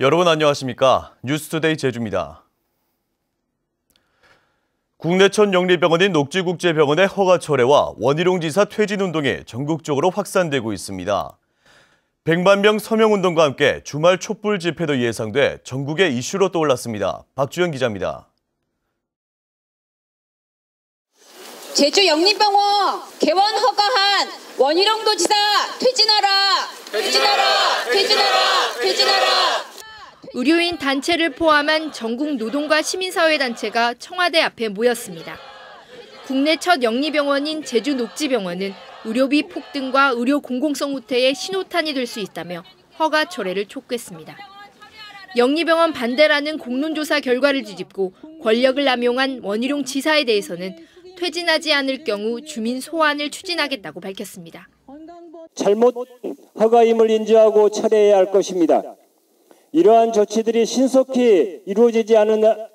여러분 안녕하십니까? 뉴스투데이 제주입니다. 국내천 영리병원인 녹지국제병원의 허가 철회와 원희룡 지사 퇴진 운동이 전국적으로 확산되고 있습니다. 100만 명 서명 운동과 함께 주말 촛불 집회도 예상돼 전국의 이슈로 떠올랐습니다. 박주영 기자입니다. 제주 영리병원 개원 허가한 원희룡 도지사 퇴진하라! 퇴진하라! 퇴진하라! 퇴진하라! 퇴진하라. 의료인 단체를 포함한 전국 노동과 시민사회단체가 청와대 앞에 모였습니다. 국내 첫 영리병원인 제주 녹지병원은 의료비 폭등과 의료 공공성 후퇴의 신호탄이 될 수 있다며 허가 철회를 촉구했습니다. 영리병원 반대라는 공론조사 결과를 뒤집고 권력을 남용한 원희룡 지사에 대해서는 퇴진하지 않을 경우 주민 소환을 추진하겠다고 밝혔습니다. 잘못 허가임을 인지하고 철회해야 할 것입니다. 이러한 조치들이 신속히 이루어지지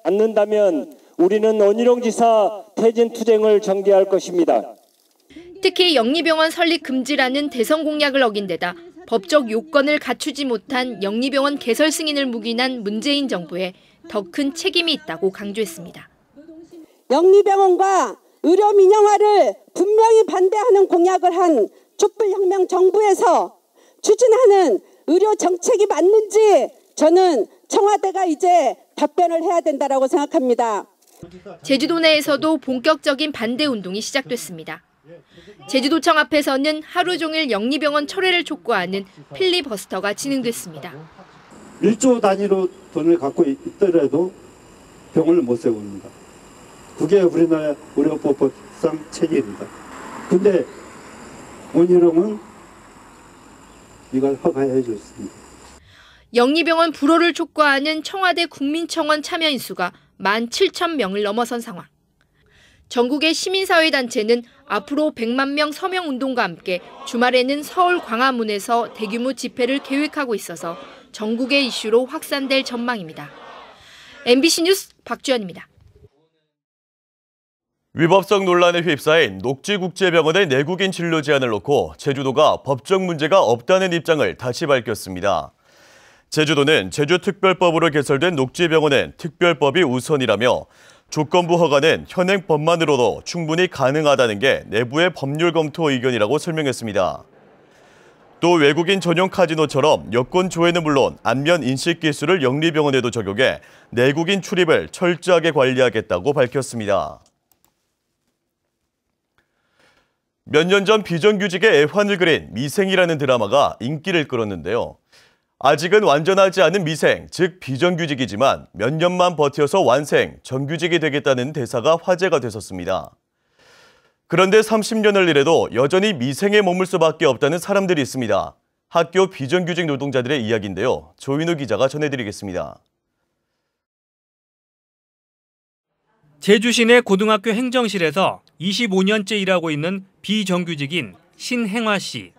않는다면 우리는 원희룡 지사 퇴진 투쟁을 전개할 것입니다. 특히 영리병원 설립 금지라는 대선 공약을 어긴 데다 법적 요건을 갖추지 못한 영리병원 개설 승인을 묵인한 문재인 정부에 더 큰 책임이 있다고 강조했습니다. 영리병원과 의료 민영화를 분명히 반대하는 공약을 한 촛불혁명 정부에서 추진하는 의료 정책이 맞는지 저는 청와대가 이제 답변을 해야 된다라고 생각합니다. 제주도 내에서도 본격적인 반대 운동이 시작됐습니다. 제주도청 앞에서는 하루 종일 영리병원 철회를 촉구하는 필리버스터가 진행됐습니다. 1조 단위로 돈을 갖고 있더라도 병을 못 세웁니다. 그게 우리나라 의료법상 체계입니다. 근데 원희룡은 이걸 허가해 줬습니다. 영리병원 불호를 촉구하는 청와대 국민청원 참여 인수가 1만 7천 명을 넘어선 상황. 전국의 시민사회단체는 앞으로 100만 명 서명운동과 함께 주말에는 서울 광화문에서 대규모 집회를 계획하고 있어서 전국의 이슈로 확산될 전망입니다. MBC 뉴스 박주연입니다. 위법성 논란에 휩싸인 녹지국제병원의 내국인 진료 제한을 놓고 제주도가 법적 문제가 없다는 입장을 다시 밝혔습니다. 제주도는 제주특별법으로 개설된 녹지병원엔 특별법이 우선이라며 조건부 허가는 현행 법만으로도 충분히 가능하다는 게 내부의 법률 검토 의견이라고 설명했습니다. 또 외국인 전용 카지노처럼 여권 조회는 물론 안면 인식 기술을 영리병원에도 적용해 내국인 출입을 철저하게 관리하겠다고 밝혔습니다. 몇 년 전 비정규직의 애환을 그린 미생이라는 드라마가 인기를 끌었는데요. 아직은 완전하지 않은 미생, 즉 비정규직이지만 몇 년만 버텨서 완생, 정규직이 되겠다는 대사가 화제가 됐었습니다. 그런데 30년을 일해도 여전히 미생에 머물 수밖에 없다는 사람들이 있습니다. 학교 비정규직 노동자들의 이야기인데요. 조인우 기자가 전해드리겠습니다. 제주시내 고등학교 행정실에서 25년째 일하고 있는 비정규직인 신행화 씨.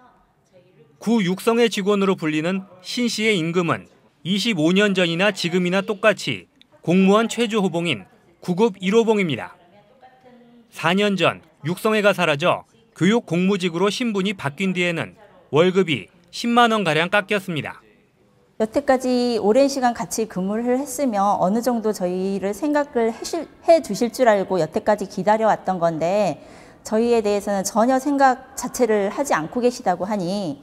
구육성의 직원으로 불리는 신 씨의 임금은 25년 전이나 지금이나 똑같이 공무원 최저 호봉인 9급 1호봉입니다. 4년 전 육성회가 사라져 교육 공무직으로 신분이 바뀐 뒤에는 월급이 10만 원가량 깎였습니다. 여태까지 오랜 시간 같이 근무를 했으면 어느 정도 저희를 생각을 해해 주실 줄 알고 여태까지 기다려왔던 건데 저희에 대해서는 전혀 생각 자체를 하지 않고 계시다고 하니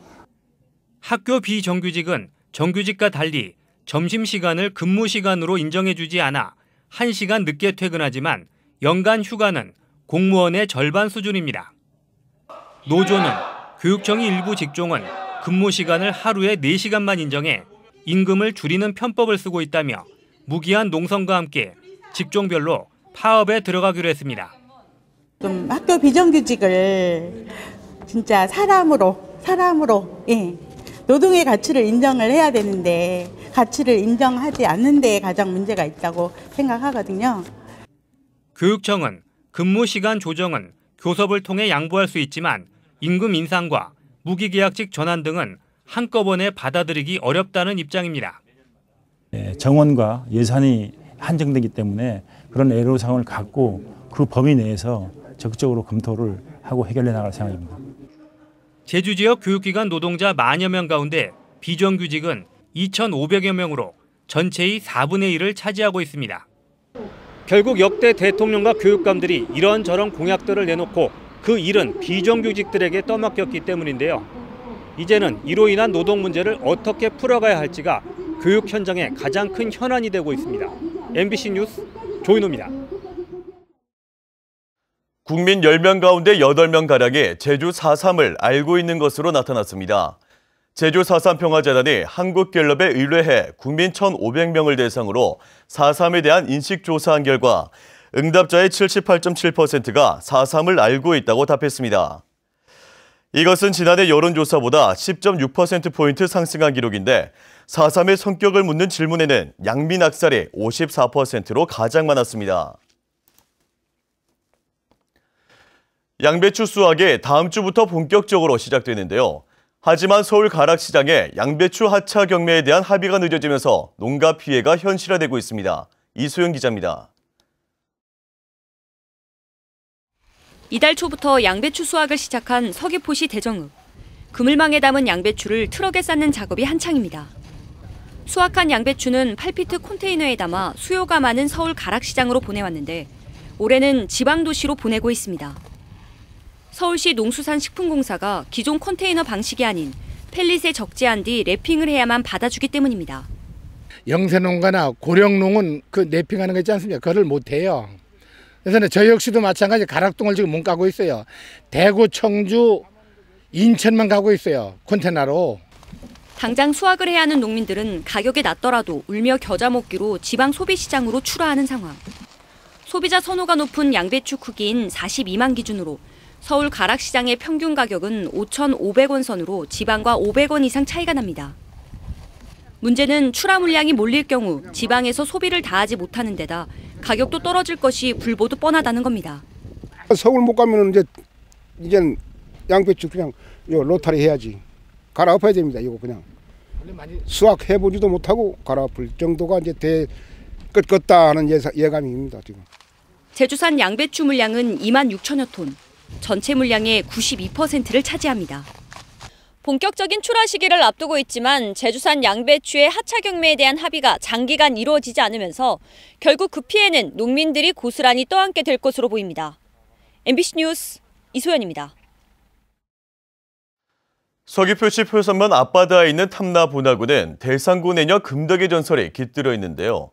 학교 비정규직은 정규직과 달리 점심시간을 근무시간으로 인정해주지 않아 1시간 늦게 퇴근하지만 연간 휴가는 공무원의 절반 수준입니다. 노조는 교육청이 일부 직종은 근무시간을 하루에 4시간만 인정해 임금을 줄이는 편법을 쓰고 있다며 무기한 농성과 함께 직종별로 파업에 들어가기로 했습니다. 좀 학교 비정규직을 진짜 사람으로 사람으로 예, 노동의 가치를 인정을 해야 되는데 가치를 인정하지 않는 데에 가장 문제가 있다고 생각하거든요. 교육청은 근무 시간 조정은 교섭을 통해 양보할 수 있지만 임금 인상과 무기계약직 전환 등은 한꺼번에 받아들이기 어렵다는 입장입니다. 예, 정원과 예산이 한정되기 때문에 그런 애로사항을 갖고 그 범위 내에서 적극적으로 검토를 하고 해결해 나갈 생각입니다. 제주 지역 교육기관 노동자 만여 명 가운데 비정규직은 2,500여 명으로 전체의 4분의 1을 차지하고 있습니다. 결국 역대 대통령과 교육감들이 이런저런 공약들을 내놓고 그 일은 비정규직들에게 떠맡겼기 때문인데요. 이제는 이로 인한 노동 문제를 어떻게 풀어가야 할지가 교육 현장의 가장 큰 현안이 되고 있습니다. MBC 뉴스 조인호입니다. 국민 10명 가운데 8명 가량이 제주 4.3을 알고 있는 것으로 나타났습니다. 제주 4.3 평화재단이 한국갤럽에 의뢰해 국민 1,500명을 대상으로 4.3에 대한 인식 조사한 결과 응답자의 78.7%가 4.3을 알고 있다고 답했습니다. 이것은 지난해 여론조사보다 10.6%포인트 상승한 기록인데 4.3의 성격을 묻는 질문에는 양민 학살이 54%로 가장 많았습니다. 양배추 수확이 다음 주부터 본격적으로 시작되는데요. 하지만 서울 가락시장에 양배추 하차 경매에 대한 합의가 늦어지면서 농가 피해가 현실화되고 있습니다. 이소영 기자입니다. 이달 초부터 양배추 수확을 시작한 서귀포시 대정읍. 그물망에 담은 양배추를 트럭에 쌓는 작업이 한창입니다. 수확한 양배추는 8피트 콘테이너에 담아 수요가 많은 서울 가락시장으로 보내왔는데 올해는 지방도시로 보내고 있습니다. 서울시 농수산식품공사가 기존 컨테이너 방식이 아닌 펠릿에 적재한 뒤 랩핑을 해야만 받아주기 때문입니다. 영세농가나 고령농은 그 랩핑하는 거 있지 않습니까? 그걸 못해요. 그래서 저 역시도 마찬가지 가락동을 지금 못 가고 있어요. 대구, 청주, 인천만 가고 있어요. 컨테나로. 당장 수확을 해야 하는 농민들은 가격이 낮더라도 울며 겨자 먹기로 지방 소비시장으로 출하하는 상황. 소비자 선호가 높은 양배추 크기인 42만 기준으로 서울 가락시장의 평균 가격은 5,500원 선으로 지방과 500원 이상 차이가 납니다. 문제는 출하 물량이 몰릴 경우 지방에서 소비를 다하지 못하는 데다 가격도 떨어질 것이 불보듯 뻔하다는 겁니다. 서울 못 가면 이제 이젠 양배추 그냥 요 로타리 해야지. 갈아엎어야 됩니다. 이거 그냥. 수확해 보지도 못하고 갈아엎을 정도가 이제 대 끝겠다 하는 예감입니다, 지금. 제주산 양배추 물량은 2만 6천여 톤. 전체 물량의 92%를 차지합니다. 본격적인 출하 시기를 앞두고 있지만 제주산 양배추의 하차 경매에 대한 합의가 장기간 이루어지지 않으면서 결국 그 피해는 농민들이 고스란히 떠안게 될 것으로 보입니다. MBC 뉴스 이소연입니다. 서귀표시 표선면 앞바다에 있는 탐라분화구는 대상구 내녀 금덕의 전설이 깃들어 있는데요.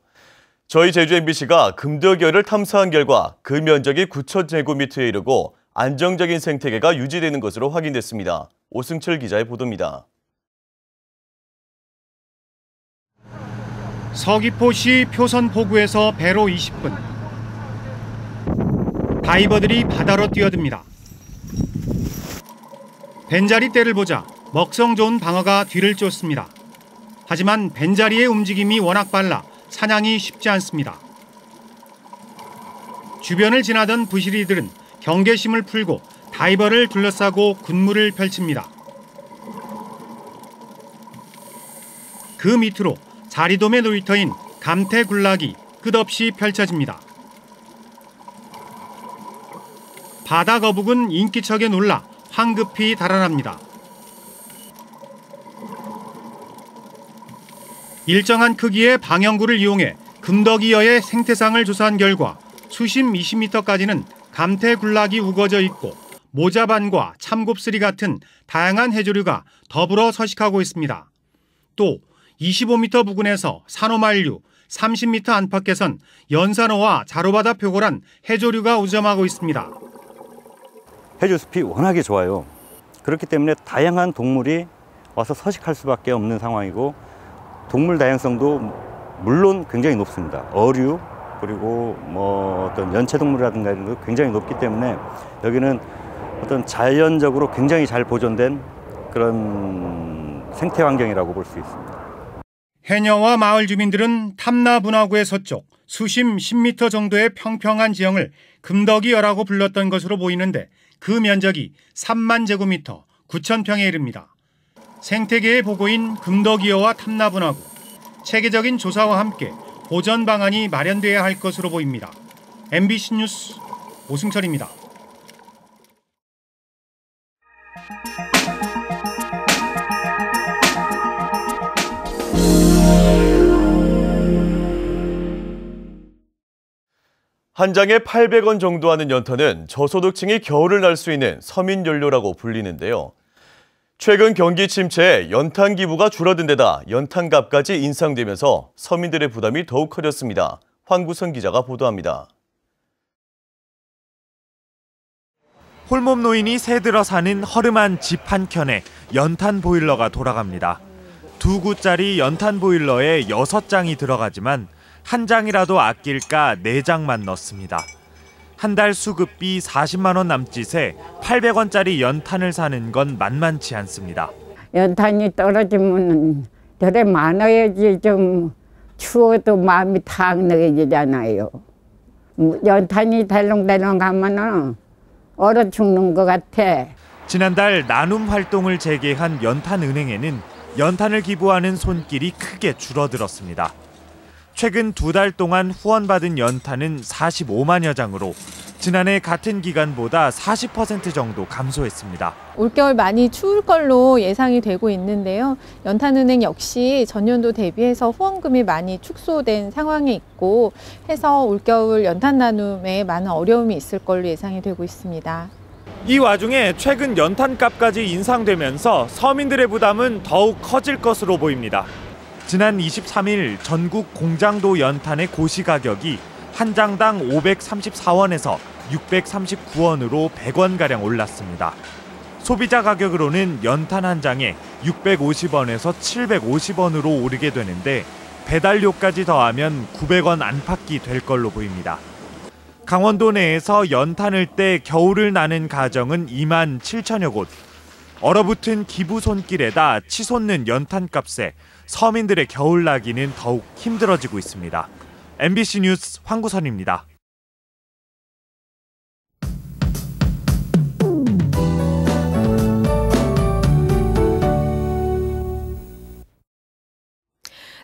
저희 제주 MBC가 금덕여를 탐사한 결과 그 면적이 9 0제곱미터에 이르고 안정적인 생태계가 유지되는 것으로 확인됐습니다. 오승철 기자의 보도입니다. 서귀포시 표선포구에서 배로 20분. 다이버들이 바다로 뛰어듭니다. 벤자리 때를 보자 먹성 좋은 방어가 뒤를 쫓습니다. 하지만 벤자리의 움직임이 워낙 빨라 사냥이 쉽지 않습니다. 주변을 지나던 부시리들은 경계심을 풀고 다이버를 둘러싸고 군무를 펼칩니다. 그 밑으로 자리돔에 놓이터인 감태군락이 끝없이 펼쳐집니다. 바다 거북은 인기척에 놀라 황급히 달아납니다. 일정한 크기의 방영구를 이용해 금덕이어의 생태상을 조사한 결과 수심 20m까지는 감태군락이 우거져 있고 모자반과 참곱슬이 같은 다양한 해조류가 더불어 서식하고 있습니다. 또 25m 부근에서 산호만류, 30m 안팎에선 연산호와 자로바다 표고란 해조류가 우점하고 있습니다. 해조숲이 워낙에 좋아요. 그렇기 때문에 다양한 동물이 와서 서식할 수밖에 없는 상황이고 동물 다양성도 물론 굉장히 높습니다. 어류, 그리고 뭐 어떤 연체동물이라든가 이런 것 굉장히 높기 때문에 여기는 어떤 자연적으로 굉장히 잘 보존된 그런 생태 환경이라고 볼 수 있습니다. 해녀와 마을 주민들은 탐나 분화구의 서쪽 수심 10m 정도의 평평한 지형을 금덕이여라고 불렀던 것으로 보이는데 그 면적이 3만 제곱미터 9천 평에 이릅니다. 생태계의 보고인 금덕이여와 탐나 분화구 체계적인 조사와 함께 보전 방안이 마련돼야 할 것으로 보입니다. MBC 뉴스 오승철입니다. 한 장에 800원 정도 하는 연탄은 저소득층이 겨울을 날 수 있는 서민연료라고 불리는데요. 최근 경기 침체에 연탄 기부가 줄어든 데다 연탄값까지 인상되면서 서민들의 부담이 더욱 커졌습니다. 황구선 기자가 보도합니다. 홀몸 노인이 새 들어 사는 허름한 집 한 켠에 연탄 보일러가 돌아갑니다. 두 구짜리 연탄 보일러에 여섯 장이 들어가지만 한 장이라도 아낄까 네 장만 넣습니다. 한달 수급비 40만 원 남짓에 800원짜리 연탄을 사는 건 만만치 않습니다. 연탄이 떨어지면 저래 많아야지 좀 추워도 마음이 탁느지잖아요 뭐 연탄이 달렁달렁 가면 얼어 죽는 것 같아. 지난달 나눔 활동을 재개한 연탄은행에는 연탄을 기부하는 손길이 크게 줄어들었습니다. 최근 두 달 동안 후원받은 연탄은 45만여 장으로 지난해 같은 기간보다 40% 정도 감소했습니다. 올겨울 많이 추울 걸로 예상이 되고 있는데요. 연탄은행 역시 전년도 대비해서 후원금이 많이 축소된 상황에 있고 해서 올겨울 연탄 나눔에 많은 어려움이 있을 걸로 예상이 되고 있습니다. 이 와중에 최근 연탄값까지 인상되면서 서민들의 부담은 더욱 커질 것으로 보입니다. 지난 23일 전국 공장도 연탄의 고시 가격이 한 장당 534원에서 639원으로 100원가량 올랐습니다. 소비자 가격으로는 연탄 한 장에 650원에서 750원으로 오르게 되는데 배달료까지 더하면 900원 안팎이 될 걸로 보입니다. 강원도 내에서 연탄을 떼 겨울을 나는 가정은 2만 7천여 곳. 얼어붙은 기부 손길에다 치솟는 연탄값에 서민들의 겨울 나기는 더욱 힘들어지고 있습니다. MBC 뉴스 황구선입니다.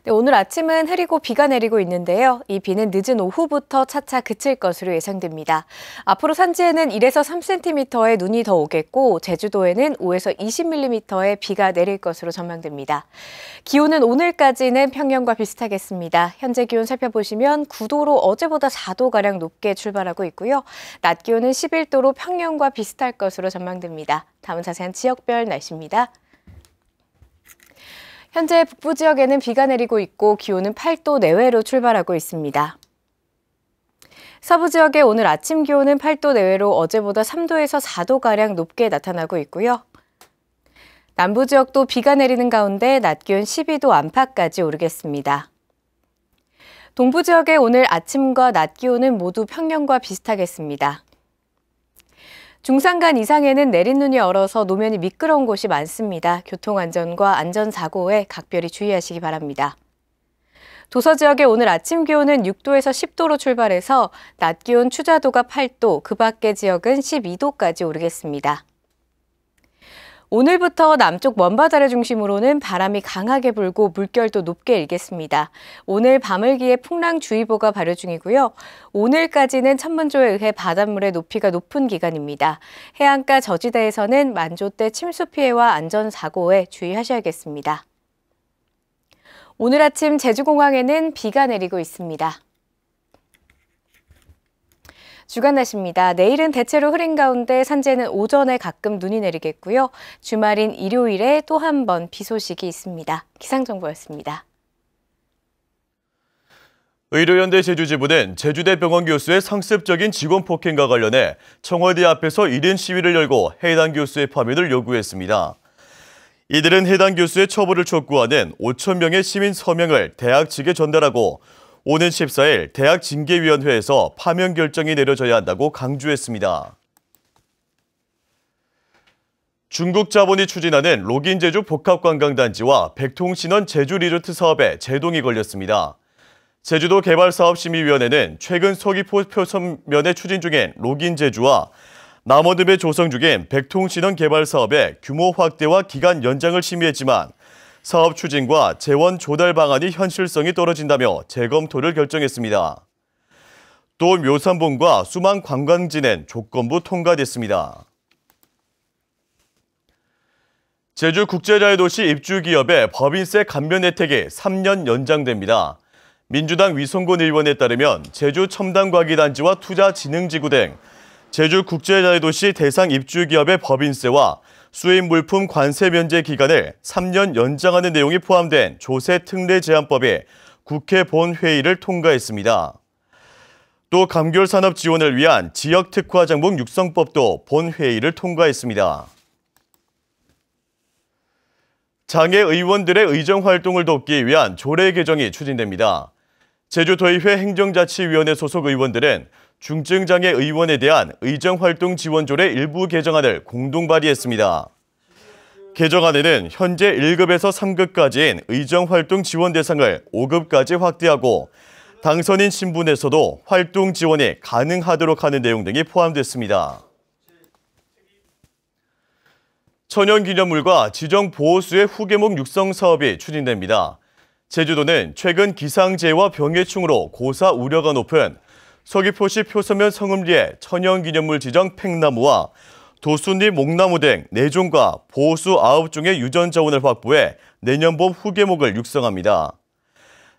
네, 오늘 아침은 흐리고 비가 내리고 있는데요. 이 비는 늦은 오후부터 차차 그칠 것으로 예상됩니다. 앞으로 산지에는 1에서 3cm의 눈이 더 오겠고 제주도에는 5에서 20mm의 비가 내릴 것으로 전망됩니다. 기온은 오늘까지는 평년과 비슷하겠습니다. 현재 기온 살펴보시면 9도로 어제보다 4도가량 높게 출발하고 있고요. 낮 기온은 11도로 평년과 비슷할 것으로 전망됩니다. 다음은 자세한 지역별 날씨입니다. 현재 북부 지역에는 비가 내리고 있고 기온은 8도 내외로 출발하고 있습니다. 서부 지역의 오늘 아침 기온은 8도 내외로 어제보다 3도에서 4도가량 높게 나타나고 있고요. 남부 지역도 비가 내리는 가운데 낮 기온 12도 안팎까지 오르겠습니다. 동부 지역의 오늘 아침과 낮 기온은 모두 평년과 비슷하겠습니다. 중산간 이상에는 내린 눈이 얼어서 노면이 미끄러운 곳이 많습니다. 교통안전과 안전사고에 각별히 주의하시기 바랍니다. 도서 지역의 오늘 아침 기온은 6도에서 10도로 출발해서 낮 기온 추자도가 8도, 그 밖의 지역은 12도까지 오르겠습니다. 오늘부터 남쪽 먼바다를 중심으로는 바람이 강하게 불고 물결도 높게 일겠습니다. 오늘 밤을 기해 풍랑주의보가 발효 중이고요. 오늘까지는 천문조에 의해 바닷물의 높이가 높은 기간입니다. 해안가 저지대에서는 만조 때 침수 피해와 안전사고에 주의하셔야겠습니다. 오늘 아침 제주공항에는 비가 내리고 있습니다. 주간 날씨입니다. 내일은 대체로 흐린 가운데 산재는 오전에 가끔 눈이 내리겠고요. 주말인 일요일에 또 한 번 비 소식이 있습니다. 기상정보였습니다. 의료연대 제주지부는 제주대 병원 교수의 상습적인 직원 폭행과 관련해 청와대 앞에서 1인 시위를 열고 해당 교수의 파면을 요구했습니다. 이들은 해당 교수의 처벌을 촉구하는 5천 명의 시민 서명을 대학 측에 전달하고 오는 14일 대학 징계위원회에서 파면 결정이 내려져야 한다고 강조했습니다. 중국 자본이 추진하는 로긴 제주 복합관광단지와 백통신원 제주 리조트 사업에 제동이 걸렸습니다. 제주도 개발사업심의위원회는 최근 서귀포 표선면에 추진 중인 로긴 제주와 남원읍에 조성 중인 백통신원 개발 사업의 규모 확대와 기간 연장을 심의했지만 사업 추진과 재원 조달 방안이 현실성이 떨어진다며 재검토를 결정했습니다. 또 묘산봉과 수만 관광지는 조건부 통과됐습니다. 제주 국제자유도시 입주기업의 법인세 감면 혜택이 3년 연장됩니다. 민주당 위성곤 의원에 따르면 제주 첨단과기단지와 투자진흥지구 등 제주 국제자유도시 대상 입주기업의 법인세와 수입 물품 관세 면제 기간을 3년 연장하는 내용이 포함된 조세 특례 제한법이 국회 본회의를 통과했습니다. 또 감귤 산업 지원을 위한 지역 특화 장목 육성법도 본회의를 통과했습니다. 장애 의원들의 의정 활동을 돕기 위한 조례 개정이 추진됩니다. 제주도의회 행정자치위원회 소속 의원들은 중증장애 의원에 대한 의정활동 지원조례 일부 개정안을 공동 발의했습니다. 개정안에는 현재 1급에서 3급까지인 의정활동 지원 대상을 5급까지 확대하고 당선인 신분에서도 활동 지원이 가능하도록 하는 내용 등이 포함됐습니다. 천연기념물과 지정보호수의 후계목 육성 사업이 추진됩니다. 제주도는 최근 기상재해와 병해충으로 고사 우려가 높은 서귀포시 표서면 성음리에 천연기념물 지정 팽나무와 도순리 목나무 등 4종과 보수 9종의 유전 자원을 확보해 내년 봄 후계목을 육성합니다.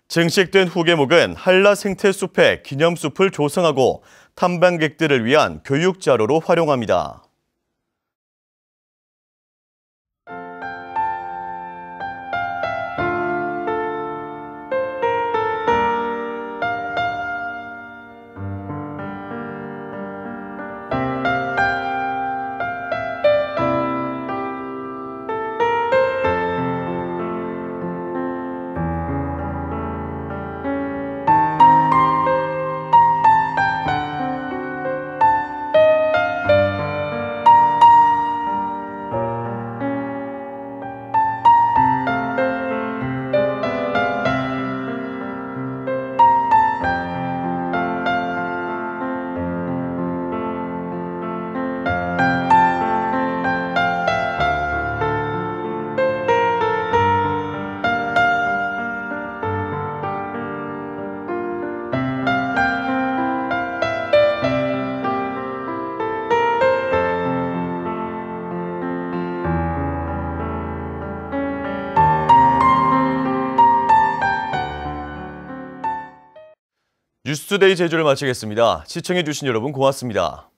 증식된 후계목은 한라 생태숲의 기념숲을 조성하고 탐방객들을 위한 교육 자료로 활용합니다. 뉴스데이 제주를 마치겠습니다. 시청해주신 여러분 고맙습니다.